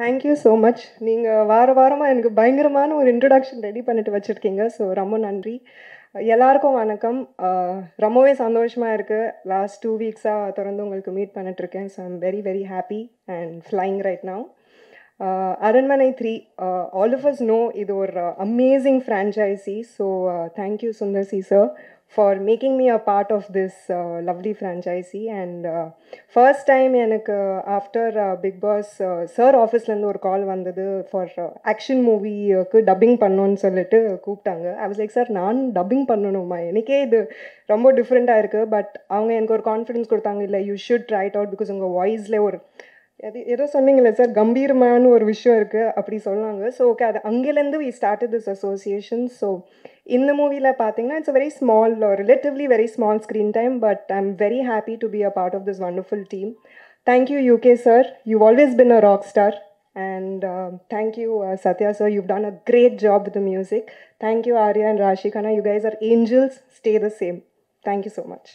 Thank you so much நீங்கள் வார வாரமாக எனக்கு பயங்கரமான ஒரு இன்ட்ரடக்ஷன் ரெடி பண்ணிட்டு வச்சுருக்கீங்க ஸோ ரொம்ப நன்றி எல்லாருக்கும் வணக்கம் ரொம்பவே சந்தோஷமாக இருக்குது லாஸ்ட் டூ வீக்ஸாக தொடர்ந்து உங்களுக்கு மீட் பண்ணிட்டுருக்கேன் so I'm very very happy and flying right now Aranmanai three all of us know இது ஒரு amazing franchise so thank you Sundar C sir for making me a part of this lovely franchise and first time எனக்கு after Bigg Boss sir ஆஃபீஸ்லேருந்து ஒரு கால் வந்தது for action மூவிக்கு dubbing பண்ணோன்னு சொல்லிட்டு கூப்பிட்டாங்க ஐ வாஸ் லைக் சார் நான் டப்பிங் பண்ணணுமா எனக்கே இது ரொம்ப டிஃப்ரெண்ட்டாக இருக்குது பட் அவங்க எனக்கு ஒரு கான்ஃபிடன்ஸ் கொடுத்தாங்க இல்லை you should try out because உங்கள் வாய்ஸில் ஒரு அது ஏதோ சொன்னீங்களே சார் கம்பீரமான ஒரு விஷயம் இருக்குது அப்படி சொன்னாங்க ஸோ ஓகே அது அங்கேருந்து we started this association so இந்த மூவியில் பார்த்தீங்கன்னா it's very small relatively very small screen time but I am very happy to be a part of this wonderful team thank you UK sir you always been a rock star And uh, thank you, uh, Satya sir. You've done a great job with the music. Thank you, Arya and Rashi Khanna. You guys are angels. Stay the same. Thank you so much.